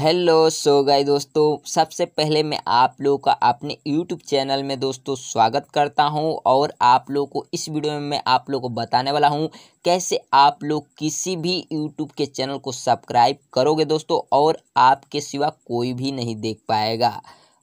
hello सो गाय दोस्तों सबसे पहले मैं आप लोगों का अपने यूट्यूब चैनल में दोस्तों स्वागत करता हूं और आप लोगों को इस वीडियो में मैं आप लोगों को बताने वाला हूं कैसे आप लोग किसी भी यूट्यूब के चैनल को सब्सक्राइब करोगे दोस्तों और आपके सिवा कोई भी नहीं देख पाएगा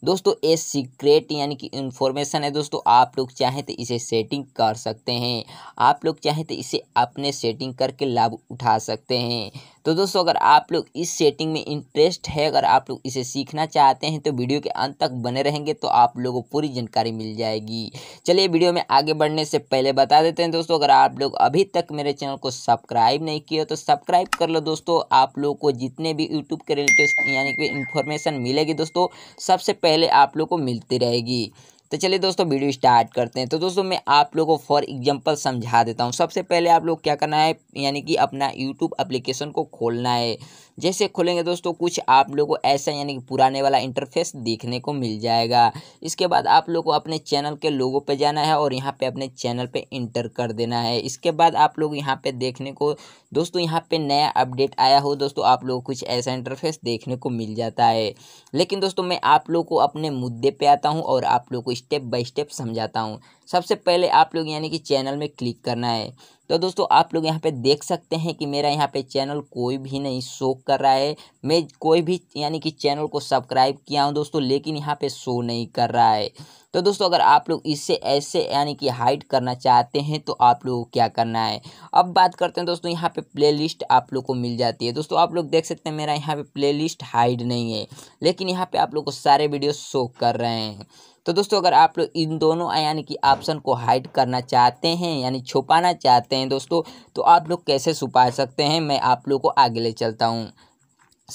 दोस्तों ये सीक्रेट यानी कि इन्फॉर्मेशन है दोस्तों आप लोग चाहें तो इसे सेटिंग कर सकते हैं आप लोग चाहें तो इसे अपने सेटिंग करके लाभ उठा सकते हैं तो दोस्तों अगर आप लोग इस सेटिंग में इंटरेस्ट है अगर आप लोग इसे सीखना चाहते हैं तो वीडियो के अंत तक बने रहेंगे तो आप लोगों को पूरी जानकारी मिल जाएगी चलिए वीडियो में आगे बढ़ने से पहले बता देते हैं दोस्तों अगर आप लोग अभी तक मेरे चैनल को सब्सक्राइब नहीं किया तो सब्सक्राइब कर लो दोस्तों आप लोग को जितने भी यूट्यूब के रिलेटेड यानी कि इन्फॉर्मेशन मिलेगी दोस्तों सबसे पहले आप लोग को मिलती रहेगी तो चलिए दोस्तों वीडियो स्टार्ट करते हैं तो दोस्तों मैं आप लोगों को फॉर एग्जांपल समझा देता हूँ सबसे पहले आप लोग क्या करना है यानी कि अपना यूट्यूब एप्लीकेशन को खोलना है जैसे खोलेंगे दोस्तों कुछ आप लोग को ऐसा यानी कि पुराने वाला इंटरफेस देखने को मिल जाएगा इसके बाद आप लोग को अपने चैनल के लोगों पर जाना है और यहाँ पर अपने चैनल पर इंटर कर देना है इसके बाद आप लोग यहाँ पर देखने को दोस्तों यहाँ पर नया अपडेट आया हो दोस्तों आप लोग कुछ ऐसा इंटरफेस देखने को मिल जाता है लेकिन दोस्तों मैं आप लोग को अपने मुद्दे पर आता हूँ और आप लोग को स्टेप बाय स्टेप समझाता हूँ सबसे पहले आप लोग यानी कि चैनल में क्लिक करना है तो दोस्तों आप लोग यहाँ पे देख सकते हैं कि मेरा यहाँ पे चैनल कोई भी नहीं शो कर रहा है मैं कोई भी यानी कि चैनल को सब्सक्राइब किया हूँ दोस्तों लेकिन यहाँ पे शो नहीं कर रहा है तो दोस्तों अगर आप लोग इससे ऐसे यानी कि हाइड करना चाहते हैं तो आप लोगों को क्या करना है अब बात करते हैं दोस्तों यहाँ पे प्लेलिस्ट आप लोग को मिल जाती है दोस्तों आप लोग देख सकते हैं मेरा यहाँ पे प्लेलिस्ट हाइड नहीं है लेकिन यहाँ पे आप लोग को सारे वीडियो शो कर रहे हैं तो दोस्तों अगर आप लोग इन दोनों यानी कि ऑप्शन को हाइड करना चाहते हैं यानी छुपाना चाहते हैं दोस्तों तो आप लोग कैसे छुपा सकते हैं मैं आप लोग को आगे ले चलता हूँ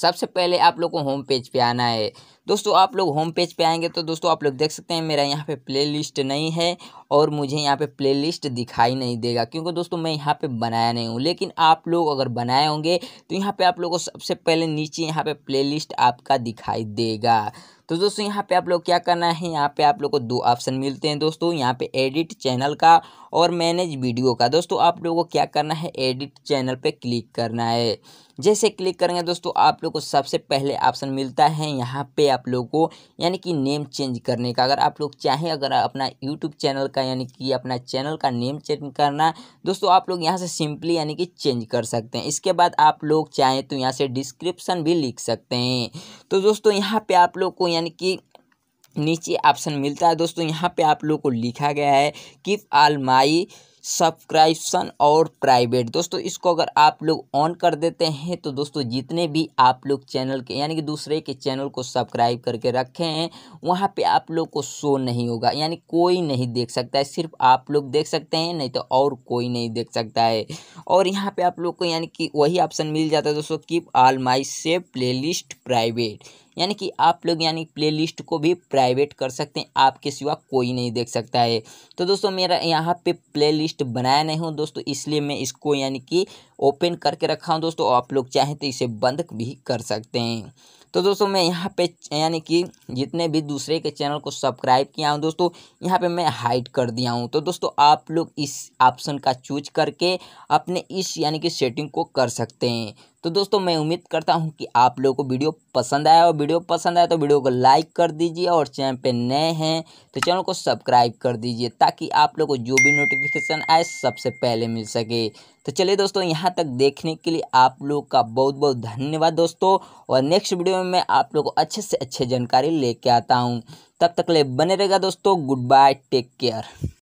सबसे पहले आप लोग को होम पेज पे आना है दोस्तों आप लोग होम पेज पे आएंगे तो दोस्तों आप लोग देख सकते हैं मेरा यहाँ पे प्लेलिस्ट नहीं है और मुझे यहाँ पे प्लेलिस्ट दिखाई नहीं देगा क्योंकि दोस्तों मैं यहाँ पे बनाया नहीं हूँ लेकिन आप लोग अगर बनाए होंगे तो यहाँ पे आप लोगों को सबसे पहले नीचे यहाँ पे प्लेलिस्ट आपका दिखाई देगा तो दोस्तों यहाँ पे आप लोग क्या करना है यहाँ पे आप लोग को दो ऑप्शन मिलते हैं दोस्तों यहाँ पे एडिट चैनल का और मैनेज वीडियो का दोस्तों आप लोगों को क्या करना है एडिट चैनल पे क्लिक करना है जैसे क्लिक करेंगे दोस्तों आप लोग को सबसे पहले ऑप्शन मिलता है यहाँ पे आप लोग को यानी कि नेम चेंज करने का अगर आप लोग चाहें अगर अपना यूट्यूब चैनल का यानी कि अपना चैनल का नेम चेंज करना दोस्तों आप लोग यहाँ से सिंपली यानी कि चेंज कर सकते हैं इसके बाद आप लोग चाहें तो यहाँ से डिस्क्रिप्सन भी लिख सकते हैं तो दोस्तों यहाँ पर आप लोग को यानी कि नीचे ऑप्शन मिलता है दोस्तों यहाँ पे आप लोग को लिखा गया है किफ आल माई सब्सक्राइप्शन और प्राइवेट दोस्तों इसको अगर आप लोग ऑन कर देते हैं तो दोस्तों जितने भी आप लोग चैनल के यानी कि दूसरे के चैनल को सब्सक्राइब करके रखे हैं वहाँ पे आप लोग को शो नहीं होगा यानी कोई नहीं देख सकता है सिर्फ आप लोग देख सकते हैं नहीं तो और कोई नहीं देख सकता है और यहाँ पर आप लोग को यानी कि वही ऑप्शन मिल जाता है दोस्तों keep all my save play private यानी कि आप लोग यानी प्लेलिस्ट को भी प्राइवेट कर सकते हैं आपके सिवा कोई नहीं देख सकता है तो दोस्तों मेरा यहाँ पे प्लेलिस्ट बनाया नहीं हूँ दोस्तों इसलिए मैं इसको यानी कि ओपन करके रखा हूँ दोस्तों आप लोग चाहें तो इसे बंद भी कर सकते हैं तो दोस्तों मैं यहाँ पे यानी कि जितने भी दूसरे के चैनल को सब्सक्राइब किया हूँ दोस्तों यहाँ पे मैं हाइड कर दिया हूँ तो दोस्तों आप लोग इस ऑप्शन का चूज करके अपने इस यानी कि सेटिंग को कर सकते हैं तो दोस्तों मैं उम्मीद करता हूँ कि आप लोगों को वीडियो पसंद आया और वीडियो पसंद आया तो वीडियो को लाइक कर दीजिए और चैनल पे नए हैं तो चैनल को सब्सक्राइब कर दीजिए ताकि आप लोगों को जो भी नोटिफिकेशन आए सबसे पहले मिल सके तो चलिए दोस्तों यहाँ तक देखने के लिए आप लोग का बहुत बहुत धन्यवाद दोस्तों और नेक्स्ट वीडियो वीडियो में मैं आप लोग को अच्छे से अच्छे जानकारी लेके आता हूँ तब तक ले बने रहेगा दोस्तों गुड बाय टेक केयर